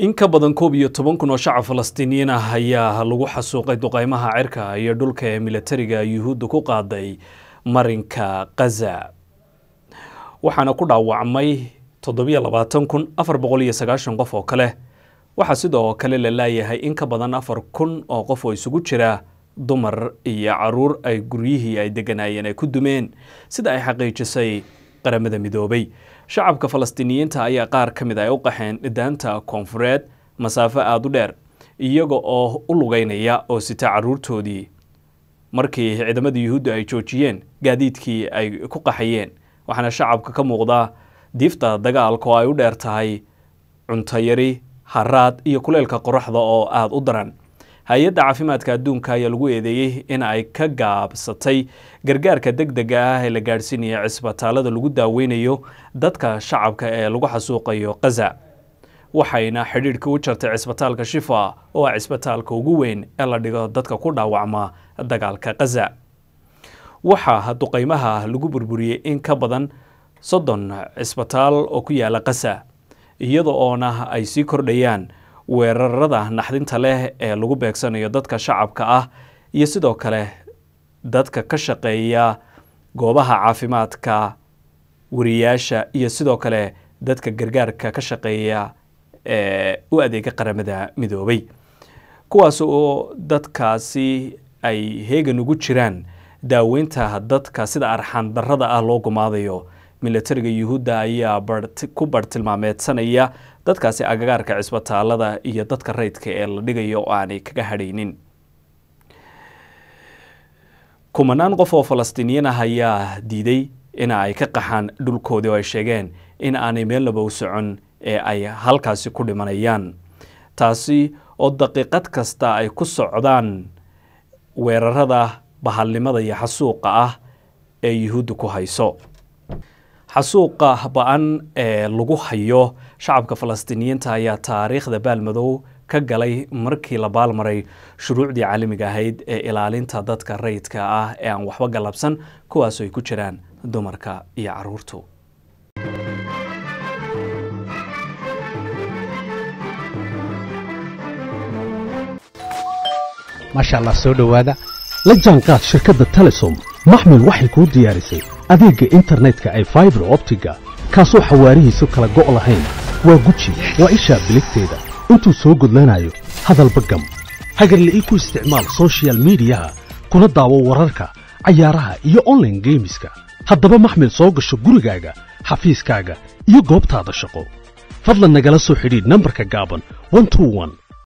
in ka badan koob iyo toban kun oo shacab falastiiniyiin ah ayaa lagu xasuuqay duqeymaha cirka iyo dhulka ee milatariga yuhuudda ku qaaday marinka khaza waxaana ku dhaawacmay toddobiyo labaatan kun afar boqol iyo sagaashan qof oo kale waxaa sidoo kale la laayahay in ka badan afar kun oo qof oo isugu jira dumar iyo caruur ay guryihii ay deganaayeen ay ku dumeen sida ay xaqiijisay qaramada midoobay shacabka falastiiniyiinta ayaa qaar ka mid ah ay u qaxeen daanta koonfureed masaafo aada u dheer iyaga oo u lugeynaya oo sita caruurtoodii markii ciidamada yuhuudda ay joojiyeen gaadiidkii ay ku qaxayeen waxaana shacabka ka muuqda diifta dagaalka oo ay u dheer tahay cuntayari haraad iyo kuleylka qoraxda oo aada u daran hay-adda caafimaadka adduunka ayaa lagu eedeeyey in ay ka gaabsatay gargaarka deg dega ah ee la gaadhsiinaya cisbitaalada lagu daaweynayo dadka shacabka ee lagu xasuuqayo kaza waxayna xidhiidhka u jartay cisbitaalka shifa oo ah cisbitaalka ugu weyn ee la dhigo dadka ku dhaawacma dagaalka kaza waxaa duqaymaha lagu burburiyey in ka badan soddon cisbitaal oo ku yaala kaza iyada oona ay sii kordhayaan weerarada naxdinta leh ee lagu beegsanayo dadka shacabka ah iyo sidoo kale dadka ka shaqeeya goobaha caafimaadka wariyaasha iyo sidoo kale dadka gargaarka ka shaqeeya ee u adeega qaramada midoobay kuwaas oo dadkaasi ay heegan ugu jiraan daaweynta dadka sida arxaandarrada ah loo gumaadayo milatariga yuhuudda ayaa ku bartilmaameedsanaya dadkaasi agagaarka cisbitaalada iyo dadka raydka ee la dhigayo oo aanay kaga hadhaynin kumanaan qof oo falastiiniyiin ah ayaa diiday in ay ka qaxaan dhulkoodii oo ay sheegeen in aanay meelnaba u socon ee ay halkaasi ku dhimanayaan taasi oo daqiiqad kasta ay ku socdaan weerarada bahalnimada iyo xasuuqa ah ee yuhuudda ku hayso xasuuqa ba-an ee lagu hayo shacabka falastiiniyiinta ayaa taariikhda baalmadow ka galay markii la baalmaray shuruucdii caalamiga ahayd ee ilaalinta dadka rayidka ah ee aan waxba gallabsan kuwaasoo ay ku jiraan dumarka iyo caruurtu maasha allah soo dhowaada la jaanqaad shirkadda telesom maxmil waxay kuu diyaarisay adeegga internetka ay faibar optiga kaasoo xawaarihiisu kala go' lahayn waa guji waa ishaa biligteeda intuu soo gudlanayo hadalba gam hagarle ii ku isticmaal sochial midiyaha kuna daawo wararka cayaaraha iyo onlaine geemiska haddaba maxmil soo gasho gurigaaga xafiiskaaga iyo goobtaada shaqo fadlan nagala soo xidhiidh nambarka gaaban